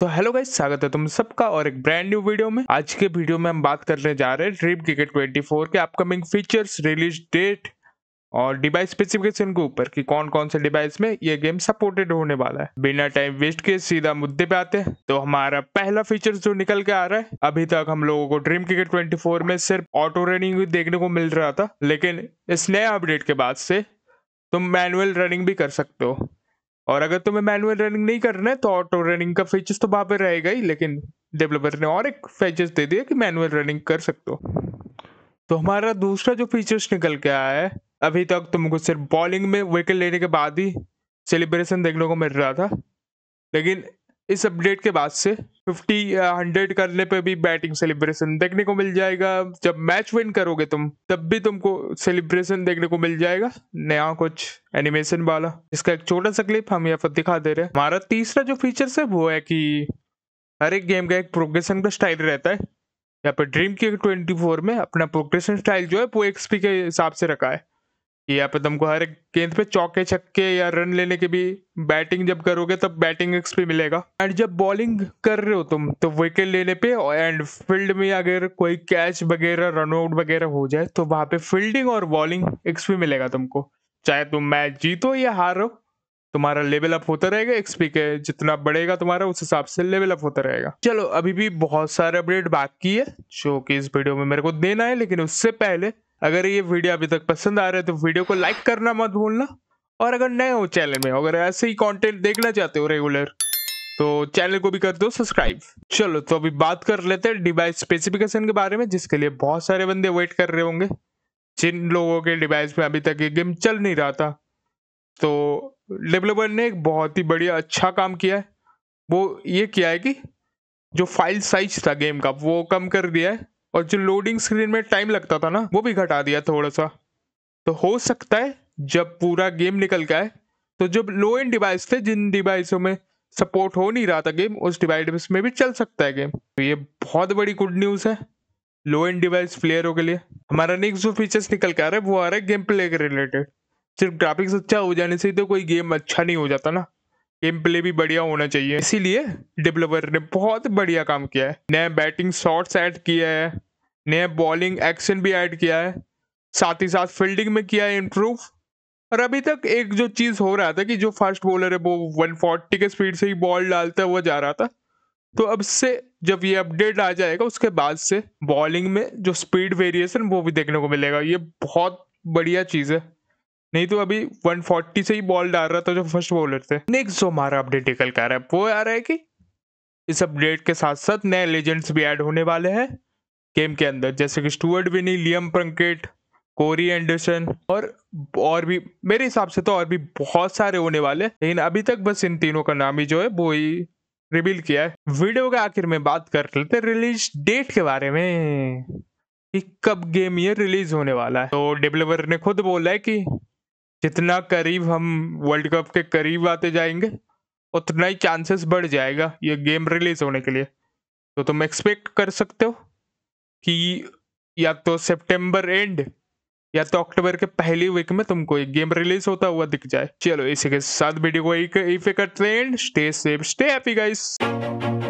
तो hello guys स्वागत है तुम सबका और एक ब्रांड न्यू वीडियो में आज के वीडियो में हम बात करने जा रहे हैं ड्रीम क्रिकेट 24 के अपकमिंग फीचर्स रिलीज डेट और डिवाइस स्पेसिफिकेशन के ऊपर कि कौन कौन से डिवाइस में ये गेम सपोर्टेड होने वाला है बिना टाइम वेस्ट के सीधा मुद्दे पे आते हैं तो हमारा पहला फीचर जो निकल के आ रहा है अभी तक हम लोगों को ड्रीम क्रिकेट 24 में सिर्फ ऑटो रनिंग देखने को मिल रहा था लेकिन इस नए अपडेट के बाद से तुम मैनुअल रनिंग भी कर सकते हो और अगर तुम्हें मैनुअल रनिंग नहीं करना है तो ऑटो रनिंग का फीचर्स तो वहाँ पर रहेगा ही लेकिन डेवलपर ने और एक फीचर्स दे दिया कि मैनुअल रनिंग कर सकते हो तो हमारा दूसरा जो फीचर्स निकल के आया है अभी तक तुमको सिर्फ बॉलिंग में विकेट लेने के बाद ही सेलिब्रेशन देखने को मिल रहा था लेकिन इस अपडेट के बाद से फिफ्टी हंड्रेड करने पे भी बैटिंग सेलिब्रेशन देखने को मिल जाएगा जब मैच विन करोगे तुम तब भी तुमको सेलिब्रेशन देखने को मिल जाएगा नया कुछ एनिमेशन वाला इसका एक छोटा सा क्लिप हम यहाँ पर दिखा दे रहे हैं हमारा तीसरा जो फीचर है वो है कि हर एक गेम का एक प्रोग्रेशन का स्टाइल रहता है यहाँ पर ड्रीम के ट्वेंटी फोर में अपना प्रोग्रेशन स्टाइल जो है वो एक्सपी के हिसाब से रखा है यहाँ पे तुमको हर एक गेंद पे चौके छक्के या रन लेने के भी बैटिंग जब करोगे तब बैटिंग एक्स भी मिलेगा एंड जब बॉलिंग कर रहे हो तुम तो विकेट लेने पे एंड फील्ड में अगर कोई कैच वगैरह रन आउट वगैरह हो जाए तो वहां पे फील्डिंग और बॉलिंग एक्स भी मिलेगा तुमको चाहे तुम मैच जीतो या हारो तुम्हारा लेवल अप होता रहेगा एक्सपी के जितना बढ़ेगा तुम्हारा उस हिसाब से लेवल अप होता रहेगा चलो अभी भी बहुत सारे अपडेट बाकी है जो कि इस वीडियो में मेरे को देना है लेकिन उससे पहले अगर ये वीडियो अभी तक पसंद आ रहा है तो वीडियो को लाइक करना मत भूलना और अगर नए हो चैनल में अगर ऐसे ही कंटेंट देखना चाहते हो रेगुलर तो चैनल को भी कर दो सब्सक्राइब चलो तो अभी बात कर लेते हैं डिवाइस स्पेसिफिकेशन के बारे में जिसके लिए बहुत सारे बंदे वेट कर रहे होंगे जिन लोगों के डिवाइस में अभी तक ये गेम चल नहीं रहा था तो डेवलपर ने एक बहुत ही बढ़िया अच्छा काम किया है वो ये किया है कि जो फाइल साइज था गेम का वो कम कर दिया है और जो लोडिंग स्क्रीन में टाइम लगता था ना वो भी घटा दिया थोड़ा सा तो हो सकता है जब पूरा गेम निकल गया है तो जब लो एंड डिवाइस थे जिन डिवाइसों में सपोर्ट हो नहीं रहा था गेम उस डिवाइस में भी चल सकता है गेम तो ये बहुत बड़ी गुड न्यूज़ है लो एंड डिवाइस प्लेयरों के लिए हमारा नेक्स्ट जो फीचर्स निकल के आ रहा है वो आ रहा है गेम प्ले के रिलेटेड सिर्फ ग्राफिक्स अच्छा हो जाने से तो कोई गेम अच्छा नहीं हो जाता ना गेम प्ले भी बढ़िया होना चाहिए इसीलिए डेवलपर ने बहुत बढ़िया काम किया है नया बैटिंग शॉट्स ऐड किया है ने बॉलिंग एक्शन भी ऐड किया है साथ ही साथ फील्डिंग में किया है इम्प्रूव और अभी तक एक जो चीज हो रहा था कि जो फास्ट बॉलर है वो 140 के स्पीड से ही बॉल डालता हुआ जा रहा था तो अब से जब ये अपडेट आ जाएगा उसके बाद से बॉलिंग में जो स्पीड वेरिएशन वो भी देखने को मिलेगा ये बहुत बढ़िया चीज है नहीं तो अभी 140 से ही बॉल डाल रहा था जो फर्स्ट बॉलर थे नेक्स्ट जो हमारा अपडेट निकल कर रहा है वो आ रहा है कि इस अपडेट के साथ साथ नए लेजेंड्स भी ऐड होने वाले हैं गेम के अंदर जैसे कि Stuart Binny Liam Plunkett Corey Anderson और और भी मेरे हिसाब से तो और भी बहुत सारे होने वाले लेकिन अभी तक बस इन तीनों का नाम ही जो है वो ही रिवील किया है वीडियो के आखिर में बात कर लेते रिलीज डेट के बारे में कि कब गेम ये रिलीज होने वाला है तो डेवलपर ने खुद बोला है कि जितना करीब हम वर्ल्ड कप के करीब आते जाएंगे उतना ही चांसेस बढ़ जाएगा ये गेम रिलीज होने के लिए तो तुम एक्सपेक्ट कर सकते हो कि या तो सितंबर एंड या तो अक्टूबर के पहले वीक में तुमको एक गेम रिलीज होता हुआ दिख जाए चलो इसी के साथ वीडियो को एक करते हैं stay safe stay happy guys